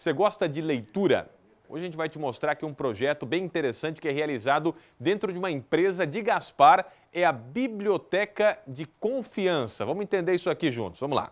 Você gosta de leitura? Hoje a gente vai te mostrar aqui um projeto bem interessante que é realizado dentro de uma empresa de Gaspar, é a Biblioteca de Confiança. Vamos entender isso aqui juntos, vamos lá.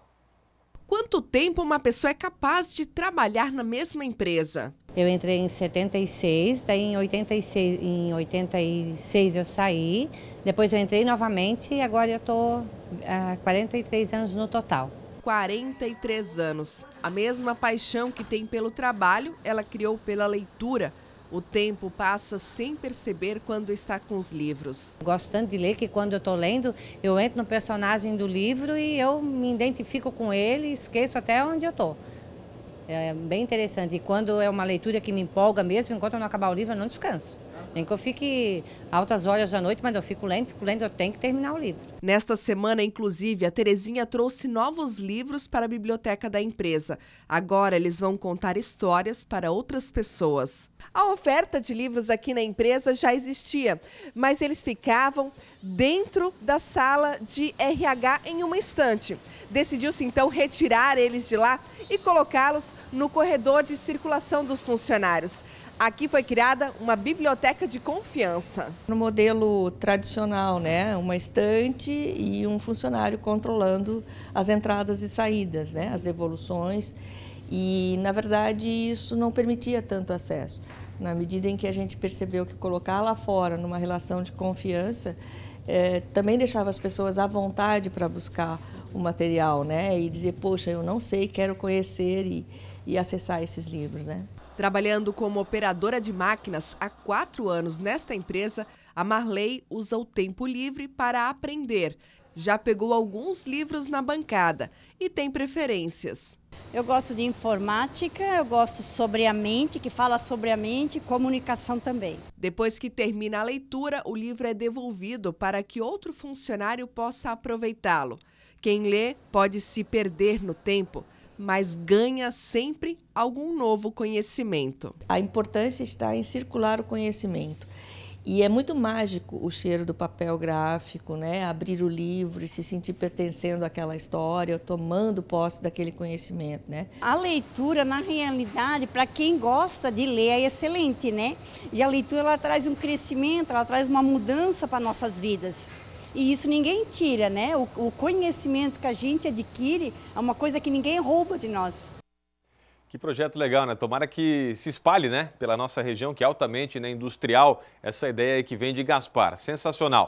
Quanto tempo uma pessoa é capaz de trabalhar na mesma empresa? Eu entrei em 76, daí em 86, em 86 eu saí, depois eu entrei novamente e agora eu estou há 43 anos no total. 43 anos. A mesma paixão que tem pelo trabalho, ela criou pela leitura. O tempo passa sem perceber quando está com os livros. Gosto tanto de ler que quando eu estou lendo, eu entro no personagem do livro e eu me identifico com ele e esqueço até onde eu estou. É, é bem interessante. E quando é uma leitura que me empolga mesmo, enquanto eu não acabar o livro, eu não descanso. Nem que eu fique altas horas da noite, mas eu fico lendo, fico lendo, eu tenho que terminar o livro. Nesta semana, inclusive, a Terezinha trouxe novos livros para a biblioteca da empresa. Agora eles vão contar histórias para outras pessoas. A oferta de livros aqui na empresa já existia, mas eles ficavam dentro da sala de RH em uma estante. Decidiu-se então retirar eles de lá e colocá-los no corredor de circulação dos funcionários. Aqui foi criada uma biblioteca de confiança. No modelo tradicional, né, uma estante e um funcionário controlando as entradas e saídas, né, as devoluções e, na verdade, isso não permitia tanto acesso. Na medida em que a gente percebeu que colocar lá fora, numa relação de confiança, é, também deixava as pessoas à vontade para buscar o material, né? E dizer, poxa, eu não sei, quero conhecer e, e acessar esses livros, né? Trabalhando como operadora de máquinas há quatro anos nesta empresa, a Marley usa o tempo livre para aprender já pegou alguns livros na bancada e tem preferências. Eu gosto de informática, eu gosto sobre a mente, que fala sobre a mente, comunicação também. Depois que termina a leitura, o livro é devolvido para que outro funcionário possa aproveitá-lo. Quem lê pode se perder no tempo, mas ganha sempre algum novo conhecimento. A importância está em circular o conhecimento. E é muito mágico o cheiro do papel gráfico, né? Abrir o livro e se sentir pertencendo àquela história, tomando posse daquele conhecimento, né? A leitura, na realidade, para quem gosta de ler, é excelente, né? E a leitura ela traz um crescimento, ela traz uma mudança para nossas vidas. E isso ninguém tira, né? O, o conhecimento que a gente adquire é uma coisa que ninguém rouba de nós. Que projeto legal, né? Tomara que se espalhe, né, pela nossa região, que é altamente né, industrial, essa ideia que vem de Gaspar. Sensacional.